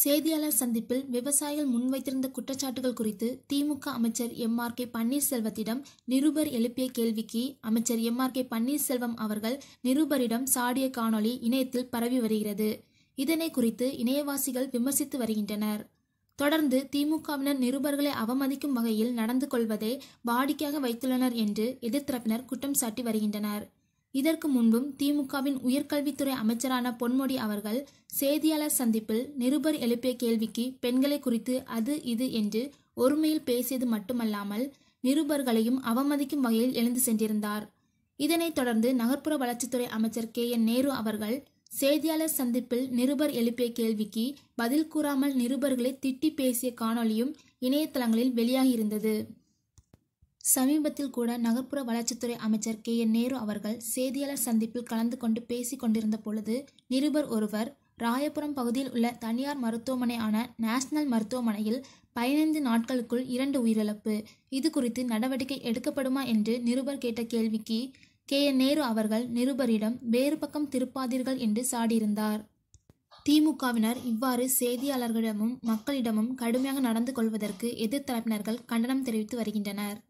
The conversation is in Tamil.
செய்தியாளர் சந்திப்பில் விவசாயிகள் முன்வைத்திருந்த குற்றச்சாட்டுகள் குறித்து திமுக அமைச்சர் எம் ஆர் கே பன்னீர்செல்வத்திடம் நிருபர் எழுப்பிய கேள்விக்கு அமைச்சர் எம் ஆர் கே பன்னீர்செல்வம் அவர்கள் நிருபரிடம் சாடிய காணொளி இணையத்தில் பரவி வருகிறது இதனை குறித்து இணையவாசிகள் விமர்சித்து வருகின்றனர் தொடர்ந்து திமுகவினர் நிருபர்களை அவமதிக்கும் வகையில் நடந்து கொள்வதை வாடிக்கையாக வைத்துள்ளனர் என்று எதிர்த்தரப்பினர் குற்றம் சாட்டி வருகின்றனர் இதற்கு முன்பும் திமுகவின் உயர்கல்வித்துறை அமைச்சரான பொன்முடி அவர்கள் செய்தியாளர் சந்திப்பில் நிருபர் எழுப்பிய கேள்விக்கு பெண்களை குறித்து அது இது என்று ஒருமையில் பேசியது மட்டுமல்லாமல் நிருபர்களையும் அவமதிக்கும் வகையில் எழுந்து சென்றிருந்தார் இதனைத் தொடர்ந்து நகர்ப்புற வளர்ச்சித்துறை அமைச்சர் கே என் நேரு அவர்கள் செய்தியாளர் சந்திப்பில் நிருபர் எழுப்பிய கேள்விக்கு பதில் கூறாமல் நிருபர்களை திட்டி பேசிய காணொலியும் இணையதளங்களில் வெளியாகியிருந்தது சமீபத்தில் கூட நகர்ப்புற வளர்ச்சித்துறை அமைச்சர் கே என் நேரு அவர்கள் செய்தியாளர் சந்திப்பில் கலந்து கொண்டு பேசிக் கொண்டிருந்த பொழுது நிருபர் ஒருவர் ராயபுரம் பகுதியில் உள்ள தனியார் மருத்துவமனையான நேஷனல் மருத்துவமனையில் பதினைந்து நாட்களுக்குள் இரண்டு உயிரிழப்பு இது குறித்து நடவடிக்கை எடுக்கப்படுமா என்று நிருபர் கேட்ட கேள்விக்கு கே என் நேரு அவர்கள் நிருபரிடம் வேறு பக்கம் திருப்பாதீர்கள் என்று சாடியிருந்தார் திமுகவினர் இவ்வாறு செய்தியாளர்களிடமும் மக்களிடமும் கடுமையாக நடந்து கொள்வதற்கு எதிர்த்தரப்பினர்கள் கண்டனம் தெரிவித்து வருகின்றனர்